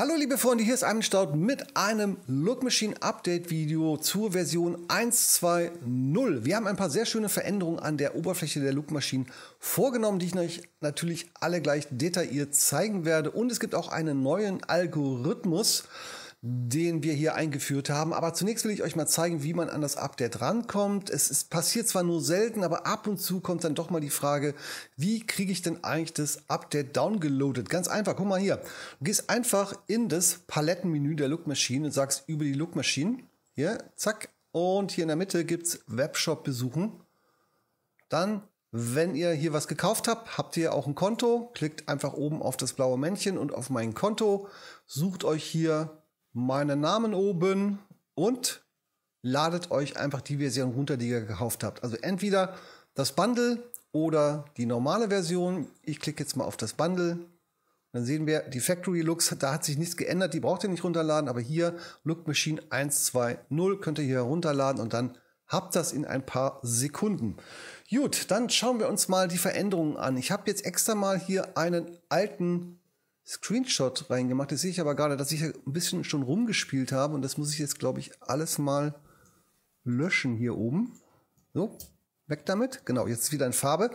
Hallo liebe Freunde, hier ist Armin Staud mit einem Look Machine Update Video zur Version 1.2.0. Wir haben ein paar sehr schöne Veränderungen an der Oberfläche der Look Machine vorgenommen, die ich euch natürlich alle gleich detailliert zeigen werde. Und es gibt auch einen neuen Algorithmus, den wir hier eingeführt haben. Aber zunächst will ich euch mal zeigen, wie man an das Update rankommt. Es ist, passiert zwar nur selten, aber ab und zu kommt dann doch mal die Frage, wie kriege ich denn eigentlich das Update downgeloadet? Ganz einfach, guck mal hier. Du gehst einfach in das Palettenmenü der Lookmaschine und sagst über die Lookmaschine. Hier, zack. Und hier in der Mitte gibt es Webshop besuchen. Dann wenn ihr hier was gekauft habt, habt ihr auch ein Konto. Klickt einfach oben auf das blaue Männchen und auf mein Konto. Sucht euch hier meinen Namen oben und ladet euch einfach die Version runter, die ihr gekauft habt. Also entweder das Bundle oder die normale Version. Ich klicke jetzt mal auf das Bundle. Dann sehen wir, die Factory Looks, da hat sich nichts geändert, die braucht ihr nicht runterladen, aber hier Look Machine 1.2.0 könnt ihr hier herunterladen und dann habt das in ein paar Sekunden. Gut, dann schauen wir uns mal die Veränderungen an. Ich habe jetzt extra mal hier einen alten Screenshot reingemacht. Jetzt sehe ich aber gerade, dass ich ein bisschen schon rumgespielt habe und das muss ich jetzt, glaube ich, alles mal löschen hier oben. So, Weg damit. Genau, jetzt wieder in Farbe.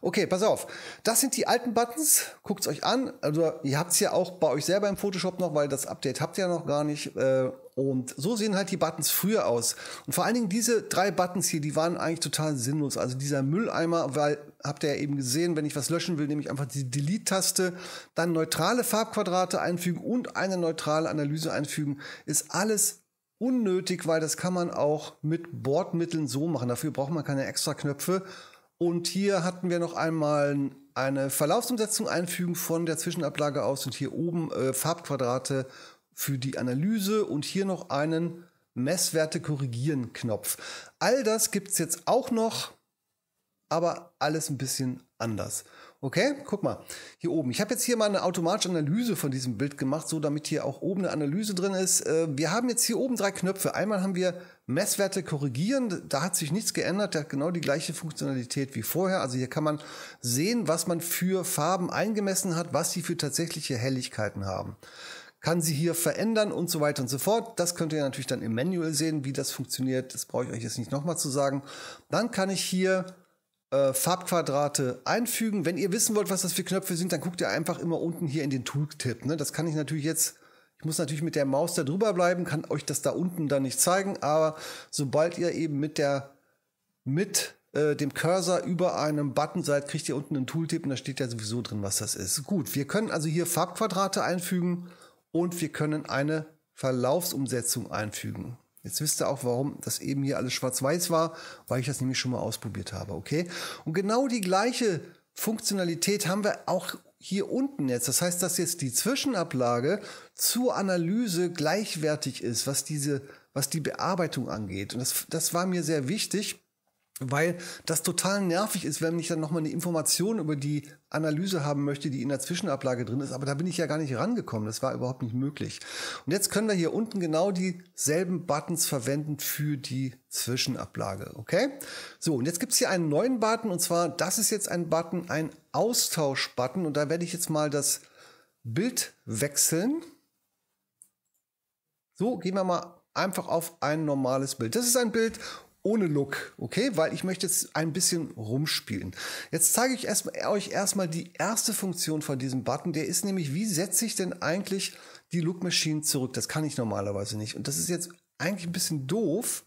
Okay, pass auf. Das sind die alten Buttons. Guckt's euch an. Also ihr habt's ja auch bei euch selber im Photoshop noch, weil das Update habt ihr ja noch gar nicht. Äh, und so sehen halt die Buttons früher aus. Und vor allen Dingen diese drei Buttons hier, die waren eigentlich total sinnlos. Also dieser Mülleimer, weil habt ihr ja eben gesehen, wenn ich was löschen will, nehme ich einfach die Delete-Taste, dann neutrale Farbquadrate einfügen und eine neutrale Analyse einfügen. Ist alles unnötig, weil das kann man auch mit Bordmitteln so machen. Dafür braucht man keine extra Knöpfe. Und hier hatten wir noch einmal eine Verlaufsumsetzung einfügen von der Zwischenablage aus und hier oben äh, Farbquadrate für die Analyse und hier noch einen Messwerte korrigieren Knopf. All das gibt es jetzt auch noch, aber alles ein bisschen anders. Okay, guck mal, hier oben. Ich habe jetzt hier mal eine automatische Analyse von diesem Bild gemacht, so damit hier auch oben eine Analyse drin ist. Äh, wir haben jetzt hier oben drei Knöpfe. Einmal haben wir Messwerte korrigieren, da hat sich nichts geändert, der hat genau die gleiche Funktionalität wie vorher. Also hier kann man sehen, was man für Farben eingemessen hat, was sie für tatsächliche Helligkeiten haben kann sie hier verändern und so weiter und so fort. Das könnt ihr natürlich dann im Manual sehen, wie das funktioniert. Das brauche ich euch jetzt nicht nochmal zu sagen. Dann kann ich hier äh, Farbquadrate einfügen. Wenn ihr wissen wollt, was das für Knöpfe sind, dann guckt ihr einfach immer unten hier in den Tooltip. Ne? Das kann ich natürlich jetzt, ich muss natürlich mit der Maus da drüber bleiben, kann euch das da unten dann nicht zeigen, aber sobald ihr eben mit der, mit äh, dem Cursor über einem Button seid, kriegt ihr unten einen Tooltip und da steht ja sowieso drin, was das ist. Gut, wir können also hier Farbquadrate einfügen und wir können eine Verlaufsumsetzung einfügen. Jetzt wisst ihr auch, warum das eben hier alles schwarz-weiß war, weil ich das nämlich schon mal ausprobiert habe, okay? Und genau die gleiche Funktionalität haben wir auch hier unten jetzt. Das heißt, dass jetzt die Zwischenablage zur Analyse gleichwertig ist, was diese, was die Bearbeitung angeht. Und das, das war mir sehr wichtig, weil das total nervig ist, wenn ich dann nochmal eine Information über die Analyse haben möchte, die in der Zwischenablage drin ist. Aber da bin ich ja gar nicht rangekommen. Das war überhaupt nicht möglich. Und jetzt können wir hier unten genau dieselben Buttons verwenden für die Zwischenablage. Okay? So, und jetzt gibt es hier einen neuen Button. Und zwar, das ist jetzt ein Button, ein Austausch-Button. Und da werde ich jetzt mal das Bild wechseln. So, gehen wir mal einfach auf ein normales Bild. Das ist ein Bild ohne Look, okay? Weil ich möchte jetzt ein bisschen rumspielen. Jetzt zeige ich erst, euch erstmal die erste Funktion von diesem Button. Der ist nämlich, wie setze ich denn eigentlich die Look Machine zurück? Das kann ich normalerweise nicht. Und das ist jetzt eigentlich ein bisschen doof,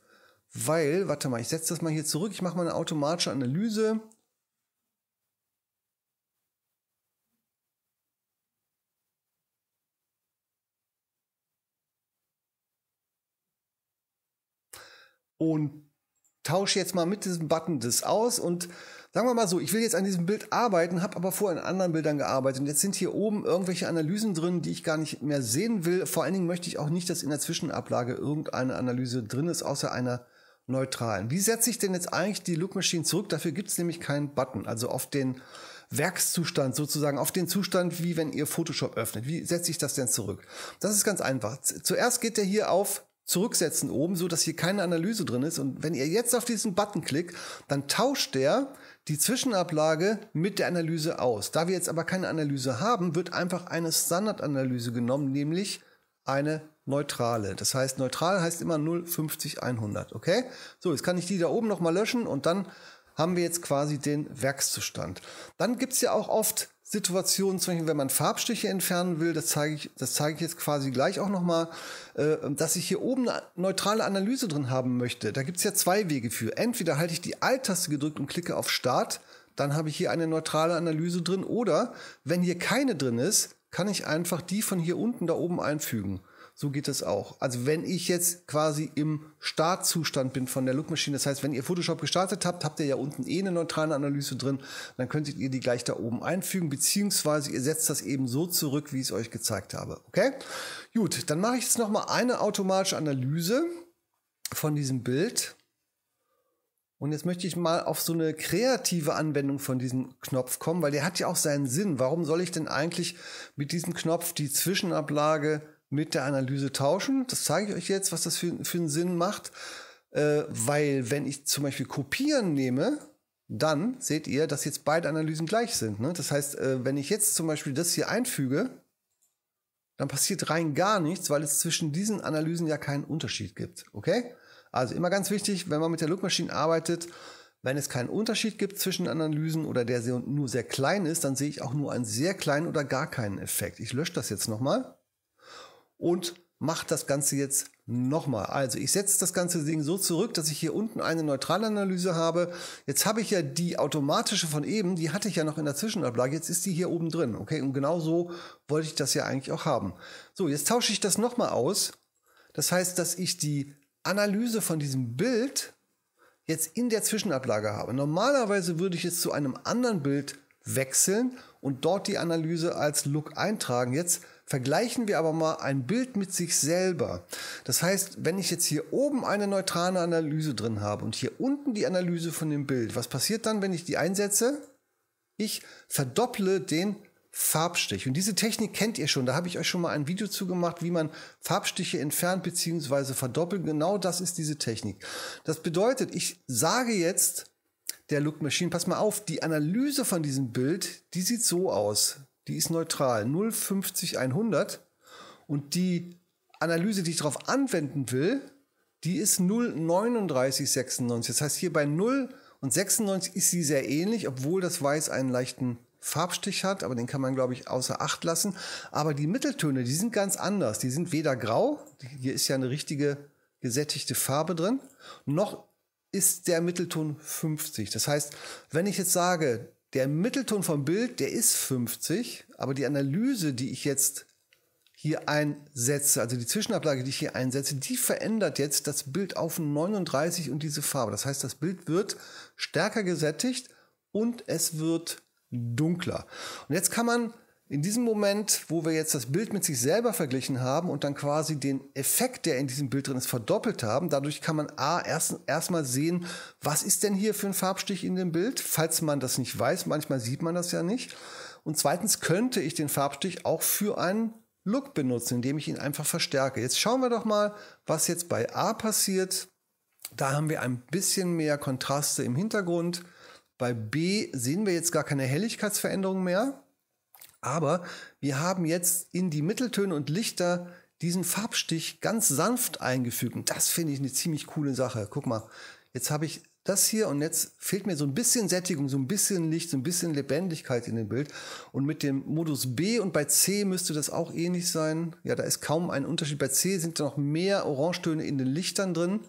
weil, warte mal, ich setze das mal hier zurück. Ich mache mal eine automatische Analyse. Und tausche jetzt mal mit diesem Button das aus und sagen wir mal so, ich will jetzt an diesem Bild arbeiten, habe aber vorher in anderen Bildern gearbeitet und jetzt sind hier oben irgendwelche Analysen drin, die ich gar nicht mehr sehen will. Vor allen Dingen möchte ich auch nicht, dass in der Zwischenablage irgendeine Analyse drin ist, außer einer neutralen. Wie setze ich denn jetzt eigentlich die Look Machine zurück? Dafür gibt es nämlich keinen Button, also auf den Werkszustand sozusagen, auf den Zustand, wie wenn ihr Photoshop öffnet. Wie setze ich das denn zurück? Das ist ganz einfach. Zuerst geht er hier auf zurücksetzen oben, so dass hier keine Analyse drin ist. Und wenn ihr jetzt auf diesen Button klickt, dann tauscht der die Zwischenablage mit der Analyse aus. Da wir jetzt aber keine Analyse haben, wird einfach eine Standardanalyse genommen, nämlich eine neutrale. Das heißt, neutral heißt immer 050 100, okay? So, jetzt kann ich die da oben nochmal löschen und dann haben wir jetzt quasi den Werkszustand. Dann gibt's ja auch oft Situationen, zum Beispiel, wenn man Farbstiche entfernen will, das zeige ich, das zeige ich jetzt quasi gleich auch nochmal, äh, dass ich hier oben eine neutrale Analyse drin haben möchte. Da gibt's ja zwei Wege für. Entweder halte ich die Alt-Taste gedrückt und klicke auf Start, dann habe ich hier eine neutrale Analyse drin. Oder wenn hier keine drin ist, kann ich einfach die von hier unten da oben einfügen. So geht das auch. Also wenn ich jetzt quasi im Startzustand bin von der Lookmaschine, das heißt, wenn ihr Photoshop gestartet habt, habt ihr ja unten eh eine neutrale Analyse drin, dann könntet ihr die gleich da oben einfügen, beziehungsweise ihr setzt das eben so zurück, wie ich es euch gezeigt habe. Okay? Gut, dann mache ich jetzt nochmal eine automatische Analyse von diesem Bild. Und jetzt möchte ich mal auf so eine kreative Anwendung von diesem Knopf kommen, weil der hat ja auch seinen Sinn. Warum soll ich denn eigentlich mit diesem Knopf die Zwischenablage mit der Analyse tauschen. Das zeige ich euch jetzt, was das für, für einen Sinn macht. Äh, weil wenn ich zum Beispiel kopieren nehme, dann seht ihr, dass jetzt beide Analysen gleich sind. Ne? Das heißt, äh, wenn ich jetzt zum Beispiel das hier einfüge, dann passiert rein gar nichts, weil es zwischen diesen Analysen ja keinen Unterschied gibt. Okay? Also immer ganz wichtig, wenn man mit der Lookmaschine arbeitet, wenn es keinen Unterschied gibt zwischen Analysen oder der nur sehr klein ist, dann sehe ich auch nur einen sehr kleinen oder gar keinen Effekt. Ich lösche das jetzt nochmal und mache das Ganze jetzt nochmal. Also ich setze das ganze Ding so zurück, dass ich hier unten eine Neutralanalyse habe. Jetzt habe ich ja die automatische von eben, die hatte ich ja noch in der Zwischenablage, jetzt ist die hier oben drin. Okay, und genau so wollte ich das ja eigentlich auch haben. So, jetzt tausche ich das nochmal aus. Das heißt, dass ich die Analyse von diesem Bild jetzt in der Zwischenablage habe. Normalerweise würde ich jetzt zu einem anderen Bild wechseln und dort die Analyse als Look eintragen. Jetzt Vergleichen wir aber mal ein Bild mit sich selber. Das heißt, wenn ich jetzt hier oben eine neutrale Analyse drin habe und hier unten die Analyse von dem Bild, was passiert dann, wenn ich die einsetze? Ich verdopple den Farbstich. Und diese Technik kennt ihr schon. Da habe ich euch schon mal ein Video zu gemacht, wie man Farbstiche entfernt bzw. verdoppelt. Genau das ist diese Technik. Das bedeutet, ich sage jetzt der Look Machine, pass mal auf, die Analyse von diesem Bild, die sieht so aus. Die ist neutral. 050 100. Und die Analyse, die ich darauf anwenden will, die ist 0,3996. Das heißt, hier bei 0 und 96 ist sie sehr ähnlich, obwohl das Weiß einen leichten Farbstich hat, aber den kann man, glaube ich, außer Acht lassen. Aber die Mitteltöne, die sind ganz anders. Die sind weder grau, hier ist ja eine richtige gesättigte Farbe drin, noch ist der Mittelton 50. Das heißt, wenn ich jetzt sage, der Mittelton vom Bild, der ist 50, aber die Analyse, die ich jetzt hier einsetze, also die Zwischenablage, die ich hier einsetze, die verändert jetzt das Bild auf 39 und diese Farbe. Das heißt, das Bild wird stärker gesättigt und es wird dunkler. Und jetzt kann man in diesem Moment, wo wir jetzt das Bild mit sich selber verglichen haben und dann quasi den Effekt, der in diesem Bild drin ist, verdoppelt haben, dadurch kann man A, erst, erstmal sehen, was ist denn hier für ein Farbstich in dem Bild, falls man das nicht weiß, manchmal sieht man das ja nicht. Und zweitens könnte ich den Farbstich auch für einen Look benutzen, indem ich ihn einfach verstärke. Jetzt schauen wir doch mal, was jetzt bei A passiert. Da haben wir ein bisschen mehr Kontraste im Hintergrund. Bei B sehen wir jetzt gar keine Helligkeitsveränderung mehr. Aber wir haben jetzt in die Mitteltöne und Lichter diesen Farbstich ganz sanft eingefügt. Und das finde ich eine ziemlich coole Sache. Guck mal, jetzt habe ich das hier und jetzt fehlt mir so ein bisschen Sättigung, so ein bisschen Licht, so ein bisschen Lebendigkeit in dem Bild. Und mit dem Modus B und bei C müsste das auch ähnlich sein. Ja, da ist kaum ein Unterschied. Bei C sind noch mehr Orangetöne in den Lichtern drin.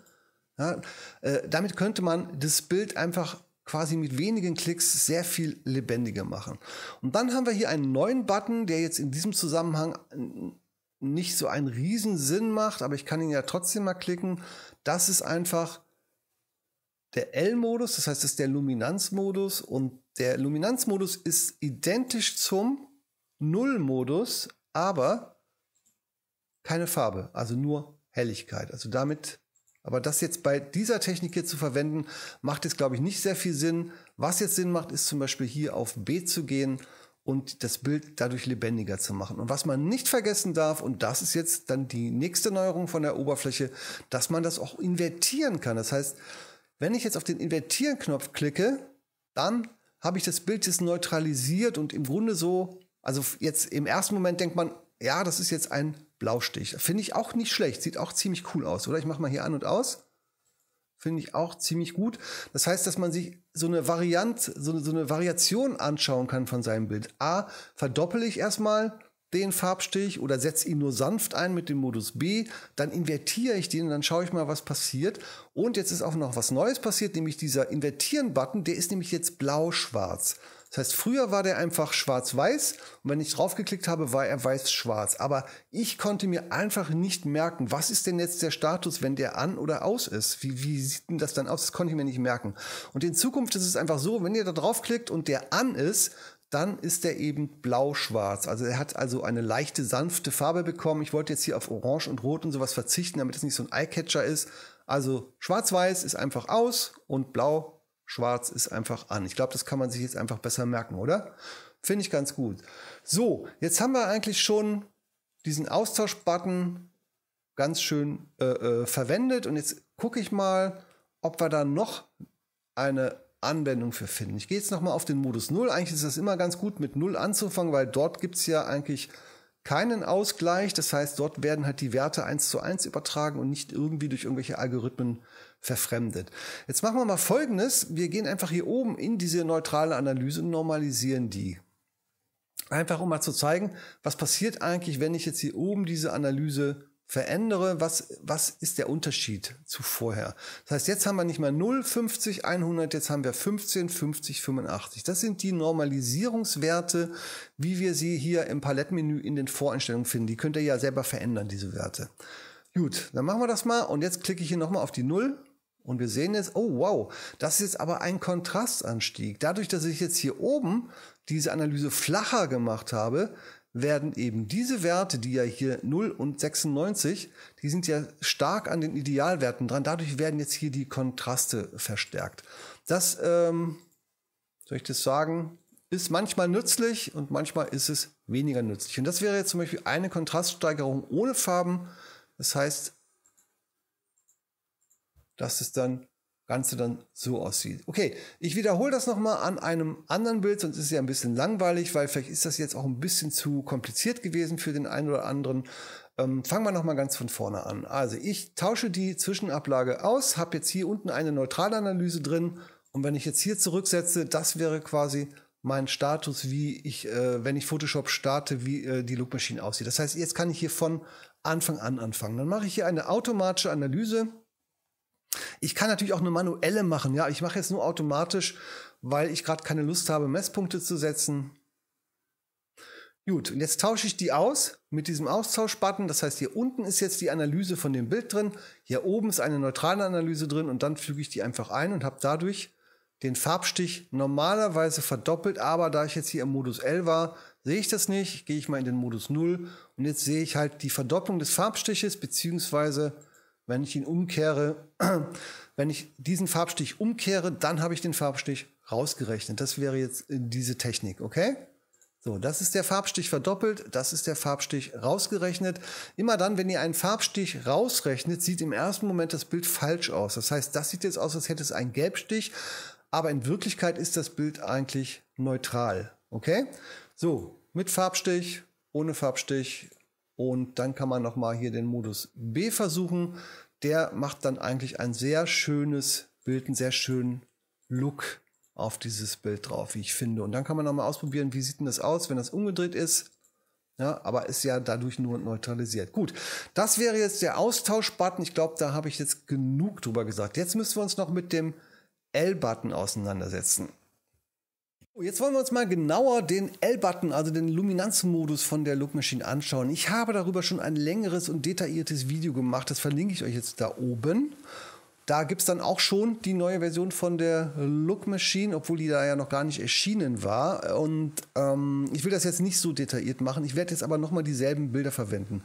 Ja, äh, damit könnte man das Bild einfach quasi mit wenigen Klicks sehr viel lebendiger machen. Und dann haben wir hier einen neuen Button, der jetzt in diesem Zusammenhang nicht so einen riesen Sinn macht, aber ich kann ihn ja trotzdem mal klicken. Das ist einfach der L-Modus, das heißt, das ist der Luminanzmodus und der Luminanzmodus ist identisch zum Null-Modus, aber keine Farbe, also nur Helligkeit. Also damit aber das jetzt bei dieser Technik hier zu verwenden, macht jetzt, glaube ich, nicht sehr viel Sinn. Was jetzt Sinn macht, ist zum Beispiel hier auf B zu gehen und das Bild dadurch lebendiger zu machen. Und was man nicht vergessen darf, und das ist jetzt dann die nächste Neuerung von der Oberfläche, dass man das auch invertieren kann. Das heißt, wenn ich jetzt auf den Invertieren-Knopf klicke, dann habe ich das Bild jetzt neutralisiert und im Grunde so, also jetzt im ersten Moment denkt man, ja, das ist jetzt ein Blaustich. Finde ich auch nicht schlecht. Sieht auch ziemlich cool aus, oder? Ich mache mal hier an und aus. Finde ich auch ziemlich gut. Das heißt, dass man sich so eine Variante, so eine, so eine Variation anschauen kann von seinem Bild. A, verdoppele ich erstmal den Farbstich oder setze ihn nur sanft ein mit dem Modus B, dann invertiere ich den und dann schaue ich mal, was passiert. Und jetzt ist auch noch was Neues passiert, nämlich dieser Invertieren-Button, der ist nämlich jetzt blau-schwarz. Das heißt, früher war der einfach schwarz-weiß und wenn ich draufgeklickt habe, war er weiß-schwarz. Aber ich konnte mir einfach nicht merken, was ist denn jetzt der Status, wenn der an oder aus ist? Wie, wie sieht denn das dann aus? Das konnte ich mir nicht merken. Und in Zukunft ist es einfach so, wenn ihr da draufklickt und der an ist, dann ist der eben blau-schwarz. Also er hat also eine leichte, sanfte Farbe bekommen. Ich wollte jetzt hier auf Orange und Rot und sowas verzichten, damit es nicht so ein Eyecatcher ist. Also schwarz-weiß ist einfach aus und blau Schwarz ist einfach an. Ich glaube, das kann man sich jetzt einfach besser merken, oder? Finde ich ganz gut. So, jetzt haben wir eigentlich schon diesen Austauschbutton ganz schön äh, äh, verwendet. Und jetzt gucke ich mal, ob wir da noch eine Anwendung für finden. Ich gehe jetzt nochmal auf den Modus 0. Eigentlich ist das immer ganz gut, mit 0 anzufangen, weil dort gibt es ja eigentlich keinen Ausgleich. Das heißt, dort werden halt die Werte 1 zu 1 übertragen und nicht irgendwie durch irgendwelche Algorithmen verfremdet. Jetzt machen wir mal Folgendes. Wir gehen einfach hier oben in diese neutrale Analyse und normalisieren die. Einfach um mal zu zeigen, was passiert eigentlich, wenn ich jetzt hier oben diese Analyse verändere, was, was ist der Unterschied zu vorher? Das heißt, jetzt haben wir nicht mehr 0, 50, 100, jetzt haben wir 15, 50, 85. Das sind die Normalisierungswerte, wie wir sie hier im Palettenmenü in den Voreinstellungen finden. Die könnt ihr ja selber verändern, diese Werte. Gut, dann machen wir das mal und jetzt klicke ich hier nochmal auf die 0 und wir sehen jetzt, oh wow, das ist jetzt aber ein Kontrastanstieg. Dadurch, dass ich jetzt hier oben diese Analyse flacher gemacht habe, werden eben diese Werte, die ja hier 0 und 96, die sind ja stark an den Idealwerten dran. Dadurch werden jetzt hier die Kontraste verstärkt. Das, ähm, soll ich das sagen, ist manchmal nützlich und manchmal ist es weniger nützlich. Und das wäre jetzt zum Beispiel eine Kontraststeigerung ohne Farben. Das heißt, dass es dann Ganze dann so aussieht. Okay, ich wiederhole das nochmal an einem anderen Bild, sonst ist es ja ein bisschen langweilig, weil vielleicht ist das jetzt auch ein bisschen zu kompliziert gewesen für den einen oder anderen. Ähm, fangen wir nochmal ganz von vorne an. Also ich tausche die Zwischenablage aus, habe jetzt hier unten eine Neutralanalyse drin und wenn ich jetzt hier zurücksetze, das wäre quasi mein Status, wie ich, äh, wenn ich Photoshop starte, wie äh, die Lookmaschine aussieht. Das heißt, jetzt kann ich hier von Anfang an anfangen. Dann mache ich hier eine automatische Analyse ich kann natürlich auch eine manuelle machen. Ja, ich mache jetzt nur automatisch, weil ich gerade keine Lust habe, Messpunkte zu setzen. Gut, und jetzt tausche ich die aus mit diesem Austauschbutton. Das heißt, hier unten ist jetzt die Analyse von dem Bild drin. Hier oben ist eine neutrale Analyse drin und dann füge ich die einfach ein und habe dadurch den Farbstich normalerweise verdoppelt. Aber da ich jetzt hier im Modus L war, sehe ich das nicht. Gehe ich mal in den Modus 0 und jetzt sehe ich halt die Verdopplung des Farbstiches beziehungsweise wenn ich ihn umkehre, wenn ich diesen Farbstich umkehre, dann habe ich den Farbstich rausgerechnet. Das wäre jetzt äh, diese Technik, okay? So, das ist der Farbstich verdoppelt, das ist der Farbstich rausgerechnet. Immer dann, wenn ihr einen Farbstich rausrechnet, sieht im ersten Moment das Bild falsch aus. Das heißt, das sieht jetzt aus, als hätte es einen Gelbstich, aber in Wirklichkeit ist das Bild eigentlich neutral. Okay? So, mit Farbstich, ohne Farbstich, und dann kann man nochmal hier den Modus B versuchen. Der macht dann eigentlich ein sehr schönes Bild, einen sehr schönen Look auf dieses Bild drauf, wie ich finde. Und dann kann man nochmal ausprobieren, wie sieht denn das aus, wenn das umgedreht ist. Ja, aber ist ja dadurch nur neutralisiert. Gut, das wäre jetzt der Austausch-Button. Ich glaube, da habe ich jetzt genug drüber gesagt. Jetzt müssen wir uns noch mit dem L-Button auseinandersetzen. Oh, jetzt wollen wir uns mal genauer den L-Button, also den Luminanzmodus von der Look Machine anschauen. Ich habe darüber schon ein längeres und detailliertes Video gemacht, das verlinke ich euch jetzt da oben. Da gibt es dann auch schon die neue Version von der Look Machine, obwohl die da ja noch gar nicht erschienen war. Und ähm, ich will das jetzt nicht so detailliert machen. Ich werde jetzt aber nochmal dieselben Bilder verwenden.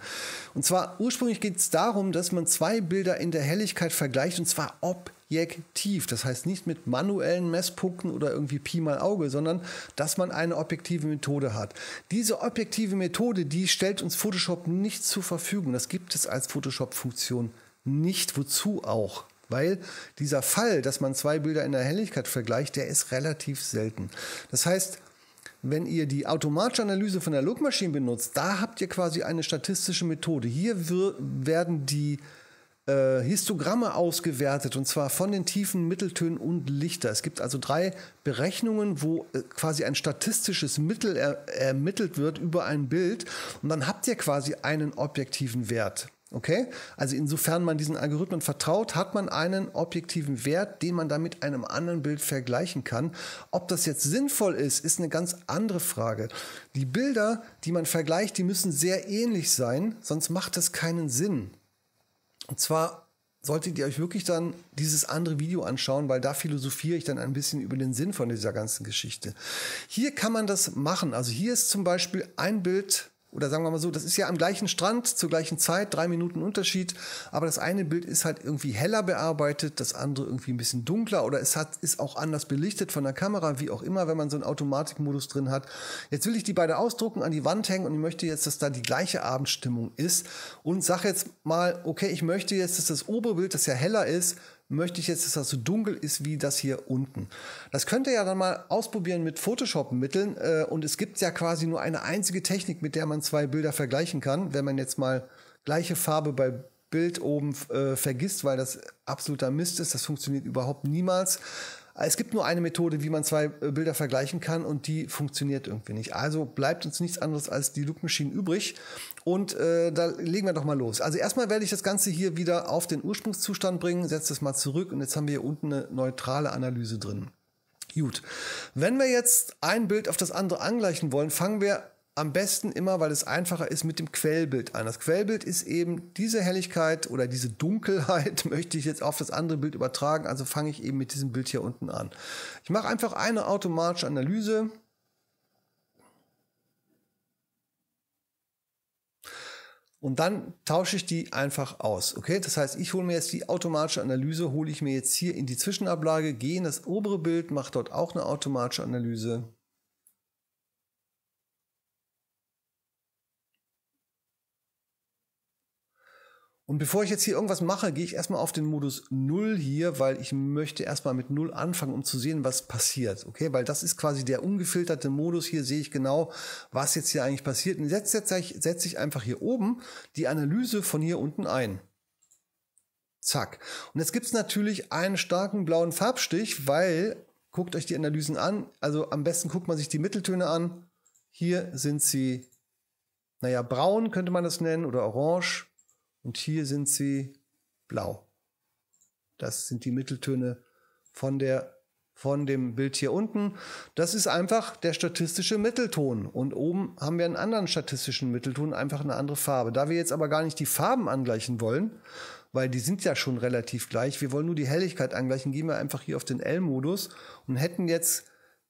Und zwar ursprünglich geht es darum, dass man zwei Bilder in der Helligkeit vergleicht und zwar objektiv. Das heißt nicht mit manuellen Messpunkten oder irgendwie Pi mal Auge, sondern dass man eine objektive Methode hat. Diese objektive Methode, die stellt uns Photoshop nicht zur Verfügung. Das gibt es als Photoshop-Funktion nicht. Wozu auch? Weil dieser Fall, dass man zwei Bilder in der Helligkeit vergleicht, der ist relativ selten. Das heißt, wenn ihr die automatische Analyse von der Lookmaschine benutzt, da habt ihr quasi eine statistische Methode. Hier werden die äh, Histogramme ausgewertet und zwar von den tiefen Mitteltönen und Lichter. Es gibt also drei Berechnungen, wo äh, quasi ein statistisches Mittel er ermittelt wird über ein Bild und dann habt ihr quasi einen objektiven Wert. Okay? Also insofern man diesen Algorithmen vertraut, hat man einen objektiven Wert, den man damit einem anderen Bild vergleichen kann. Ob das jetzt sinnvoll ist, ist eine ganz andere Frage. Die Bilder, die man vergleicht, die müssen sehr ähnlich sein, sonst macht das keinen Sinn. Und zwar solltet ihr euch wirklich dann dieses andere Video anschauen, weil da philosophiere ich dann ein bisschen über den Sinn von dieser ganzen Geschichte. Hier kann man das machen. Also hier ist zum Beispiel ein Bild oder sagen wir mal so, das ist ja am gleichen Strand zur gleichen Zeit, drei Minuten Unterschied, aber das eine Bild ist halt irgendwie heller bearbeitet, das andere irgendwie ein bisschen dunkler oder es hat, ist auch anders belichtet von der Kamera, wie auch immer, wenn man so einen Automatikmodus drin hat. Jetzt will ich die beide ausdrucken, an die Wand hängen und ich möchte jetzt, dass da die gleiche Abendstimmung ist und sage jetzt mal, okay, ich möchte jetzt, dass das obere Bild, das ja heller ist, möchte ich jetzt, dass das so dunkel ist wie das hier unten. Das könnt ihr ja dann mal ausprobieren mit Photoshop-Mitteln äh, und es gibt ja quasi nur eine einzige Technik, mit der man zwei Bilder vergleichen kann, wenn man jetzt mal gleiche Farbe bei Bild oben äh, vergisst, weil das absoluter Mist ist. Das funktioniert überhaupt niemals. Es gibt nur eine Methode, wie man zwei äh, Bilder vergleichen kann und die funktioniert irgendwie nicht. Also bleibt uns nichts anderes als die Loop Machine übrig und äh, da legen wir doch mal los. Also erstmal werde ich das Ganze hier wieder auf den Ursprungszustand bringen, setze das mal zurück und jetzt haben wir hier unten eine neutrale Analyse drin. Gut, wenn wir jetzt ein Bild auf das andere angleichen wollen, fangen wir am besten immer, weil es einfacher ist, mit dem Quellbild an. Das Quellbild ist eben diese Helligkeit oder diese Dunkelheit möchte ich jetzt auf das andere Bild übertragen. Also fange ich eben mit diesem Bild hier unten an. Ich mache einfach eine automatische Analyse. Und dann tausche ich die einfach aus. Okay, das heißt, ich hole mir jetzt die automatische Analyse, hole ich mir jetzt hier in die Zwischenablage, gehe in das obere Bild, mache dort auch eine automatische Analyse. Und bevor ich jetzt hier irgendwas mache, gehe ich erstmal auf den Modus null hier, weil ich möchte erstmal mit null anfangen, um zu sehen, was passiert. Okay, weil das ist quasi der ungefilterte Modus. Hier sehe ich genau, was jetzt hier eigentlich passiert. Und jetzt setze ich, setze ich einfach hier oben die Analyse von hier unten ein. Zack. Und jetzt gibt es natürlich einen starken blauen Farbstich, weil, guckt euch die Analysen an, also am besten guckt man sich die Mitteltöne an. Hier sind sie, naja, braun könnte man das nennen oder orange und hier sind sie blau. Das sind die Mitteltöne von der von dem Bild hier unten. Das ist einfach der statistische Mittelton. Und oben haben wir einen anderen statistischen Mittelton, einfach eine andere Farbe. Da wir jetzt aber gar nicht die Farben angleichen wollen, weil die sind ja schon relativ gleich, wir wollen nur die Helligkeit angleichen, gehen wir einfach hier auf den L-Modus und hätten jetzt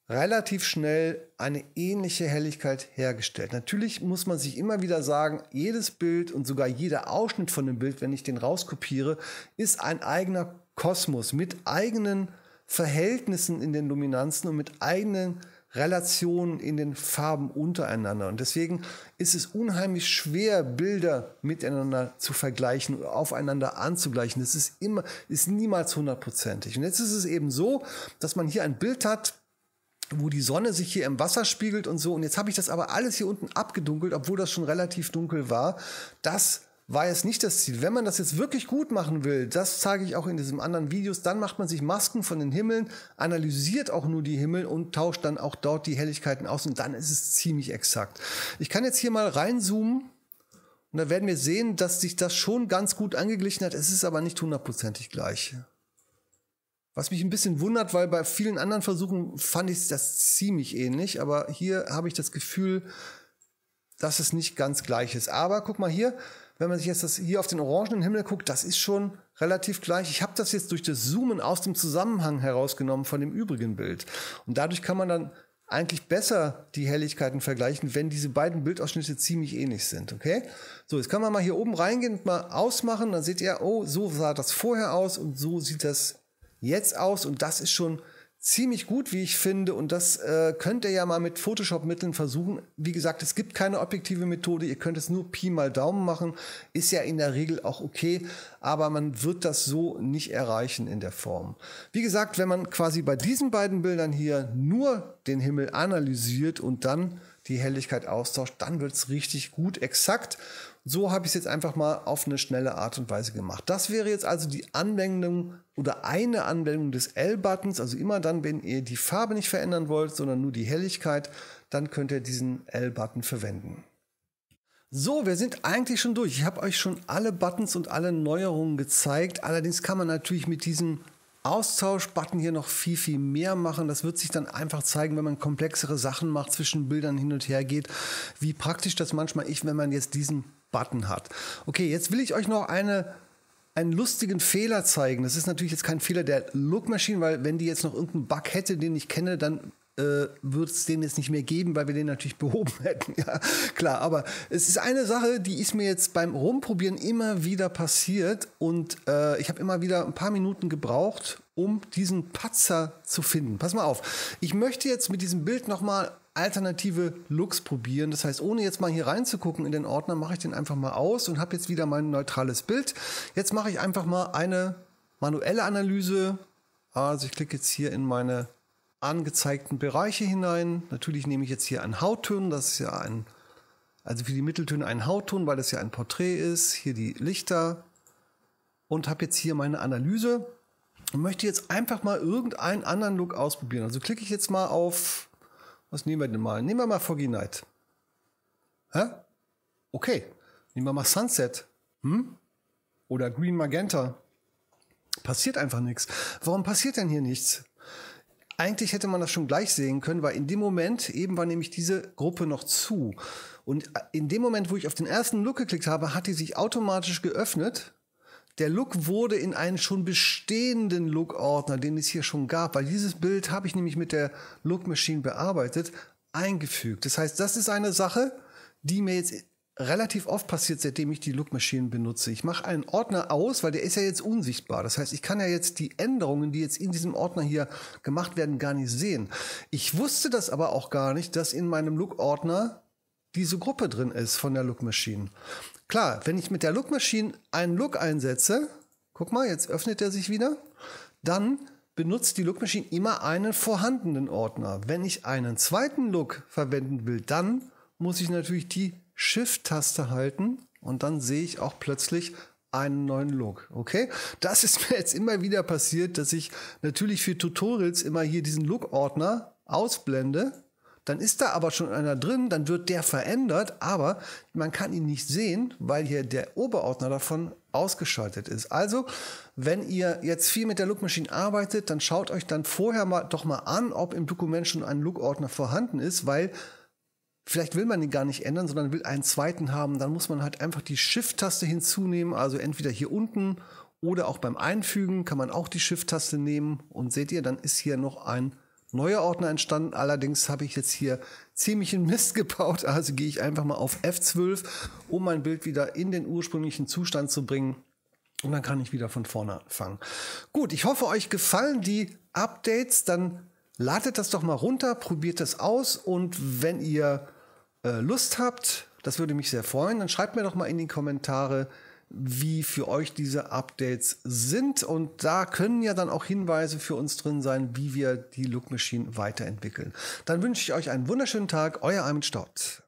relativ schnell eine ähnliche Helligkeit hergestellt. Natürlich muss man sich immer wieder sagen, jedes Bild und sogar jeder Ausschnitt von dem Bild, wenn ich den rauskopiere, ist ein eigener Kosmos mit eigenen Verhältnissen in den Dominanzen und mit eigenen Relationen in den Farben untereinander. Und deswegen ist es unheimlich schwer, Bilder miteinander zu vergleichen oder aufeinander anzugleichen. Das ist immer, ist niemals hundertprozentig. Und jetzt ist es eben so, dass man hier ein Bild hat, wo die Sonne sich hier im Wasser spiegelt und so. Und jetzt habe ich das aber alles hier unten abgedunkelt, obwohl das schon relativ dunkel war. Das war jetzt nicht das Ziel. Wenn man das jetzt wirklich gut machen will, das zeige ich auch in diesem anderen Videos, dann macht man sich Masken von den Himmeln, analysiert auch nur die Himmel und tauscht dann auch dort die Helligkeiten aus und dann ist es ziemlich exakt. Ich kann jetzt hier mal reinzoomen und da werden wir sehen, dass sich das schon ganz gut angeglichen hat. Es ist aber nicht hundertprozentig gleich. Was mich ein bisschen wundert, weil bei vielen anderen Versuchen fand ich das ziemlich ähnlich, aber hier habe ich das Gefühl, dass es nicht ganz gleich ist. Aber guck mal hier, wenn man sich jetzt das hier auf den orangenen Himmel guckt, das ist schon relativ gleich. Ich habe das jetzt durch das Zoomen aus dem Zusammenhang herausgenommen von dem übrigen Bild. Und dadurch kann man dann eigentlich besser die Helligkeiten vergleichen, wenn diese beiden Bildausschnitte ziemlich ähnlich sind, okay? So, jetzt kann man mal hier oben reingehen und mal ausmachen, dann seht ihr, oh, so sah das vorher aus und so sieht das jetzt aus und das ist schon ziemlich gut, wie ich finde. Und das äh, könnt ihr ja mal mit Photoshop-Mitteln versuchen. Wie gesagt, es gibt keine objektive Methode. Ihr könnt es nur Pi mal Daumen machen. Ist ja in der Regel auch okay. Aber man wird das so nicht erreichen in der Form. Wie gesagt, wenn man quasi bei diesen beiden Bildern hier nur den Himmel analysiert und dann die Helligkeit austauscht, dann wird es richtig gut, exakt so habe ich es jetzt einfach mal auf eine schnelle Art und Weise gemacht. Das wäre jetzt also die Anwendung oder eine Anwendung des L-Buttons. Also immer dann, wenn ihr die Farbe nicht verändern wollt, sondern nur die Helligkeit, dann könnt ihr diesen L-Button verwenden. So, wir sind eigentlich schon durch. Ich habe euch schon alle Buttons und alle Neuerungen gezeigt. Allerdings kann man natürlich mit diesem Austausch-Button hier noch viel, viel mehr machen. Das wird sich dann einfach zeigen, wenn man komplexere Sachen macht, zwischen Bildern hin und her geht, wie praktisch das manchmal ist, wenn man jetzt diesen Button hat. Okay, jetzt will ich euch noch eine einen lustigen Fehler zeigen. Das ist natürlich jetzt kein Fehler der Look Machine, weil wenn die jetzt noch irgendeinen Bug hätte, den ich kenne, dann äh, würde es den jetzt nicht mehr geben, weil wir den natürlich behoben hätten. Ja, klar, aber es ist eine Sache, die ist mir jetzt beim Rumprobieren immer wieder passiert und äh, ich habe immer wieder ein paar Minuten gebraucht, um diesen Patzer zu finden. Pass mal auf, ich möchte jetzt mit diesem Bild nochmal alternative Looks probieren. Das heißt, ohne jetzt mal hier reinzugucken in den Ordner, mache ich den einfach mal aus und habe jetzt wieder mein neutrales Bild. Jetzt mache ich einfach mal eine manuelle Analyse. Also ich klicke jetzt hier in meine angezeigten Bereiche hinein. Natürlich nehme ich jetzt hier einen Hautton, das ist ja ein, also für die Mitteltöne einen Hautton, weil das ja ein Porträt ist. Hier die Lichter und habe jetzt hier meine Analyse und möchte jetzt einfach mal irgendeinen anderen Look ausprobieren. Also klicke ich jetzt mal auf, was nehmen wir denn mal? Nehmen wir mal Foggy Night. Hä? Okay. Nehmen wir mal Sunset. Hm? Oder Green Magenta. Passiert einfach nichts. Warum passiert denn hier nichts? Eigentlich hätte man das schon gleich sehen können, weil in dem Moment eben war nämlich diese Gruppe noch zu. Und äh, in dem Moment, wo ich auf den ersten Look geklickt habe, hat die sich automatisch geöffnet. Der Look wurde in einen schon bestehenden Look-Ordner, den es hier schon gab, weil dieses Bild habe ich nämlich mit der Look Machine bearbeitet, eingefügt. Das heißt, das ist eine Sache, die mir jetzt relativ oft passiert, seitdem ich die Look Machine benutze. Ich mache einen Ordner aus, weil der ist ja jetzt unsichtbar. Das heißt, ich kann ja jetzt die Änderungen, die jetzt in diesem Ordner hier gemacht werden, gar nicht sehen. Ich wusste das aber auch gar nicht, dass in meinem Look-Ordner diese Gruppe drin ist von der Look Machine. Klar, wenn ich mit der Look Machine einen Look einsetze, guck mal, jetzt öffnet er sich wieder, dann benutzt die Look Machine immer einen vorhandenen Ordner. Wenn ich einen zweiten Look verwenden will, dann muss ich natürlich die Shift-Taste halten und dann sehe ich auch plötzlich einen neuen Look. Okay? Das ist mir jetzt immer wieder passiert, dass ich natürlich für Tutorials immer hier diesen Look-Ordner ausblende. Dann ist da aber schon einer drin, dann wird der verändert, aber man kann ihn nicht sehen, weil hier der Oberordner davon ausgeschaltet ist. Also, wenn ihr jetzt viel mit der Look maschine arbeitet, dann schaut euch dann vorher mal doch mal an, ob im Dokument schon ein Look-Ordner vorhanden ist, weil Vielleicht will man den gar nicht ändern, sondern will einen zweiten haben. Dann muss man halt einfach die Shift-Taste hinzunehmen. Also entweder hier unten oder auch beim Einfügen kann man auch die Shift-Taste nehmen. Und seht ihr, dann ist hier noch ein neuer Ordner entstanden. Allerdings habe ich jetzt hier ziemlich einen Mist gebaut. Also gehe ich einfach mal auf F12, um mein Bild wieder in den ursprünglichen Zustand zu bringen. Und dann kann ich wieder von vorne anfangen. Gut, ich hoffe, euch gefallen die Updates. Dann ladet das doch mal runter, probiert das aus. Und wenn ihr äh, Lust habt, das würde mich sehr freuen. Dann schreibt mir doch mal in die Kommentare, wie für euch diese Updates sind. Und da können ja dann auch Hinweise für uns drin sein, wie wir die Look Machine weiterentwickeln. Dann wünsche ich euch einen wunderschönen Tag. Euer Armin Staudt.